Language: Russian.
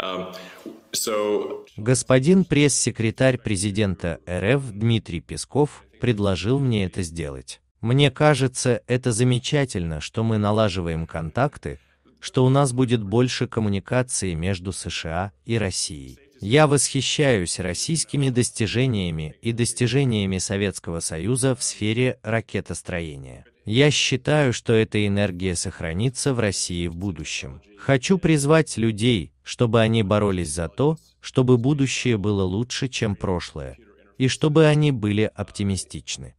Um, Господин пресс-секретарь президента РФ Дмитрий Песков предложил мне это сделать. Мне кажется, это замечательно, что мы налаживаем контакты, что у нас будет больше коммуникации между США и Россией. Я восхищаюсь российскими достижениями и достижениями Советского Союза в сфере ракетостроения. Я считаю, что эта энергия сохранится в России в будущем. Хочу призвать людей, чтобы они боролись за то, чтобы будущее было лучше, чем прошлое, и чтобы они были оптимистичны.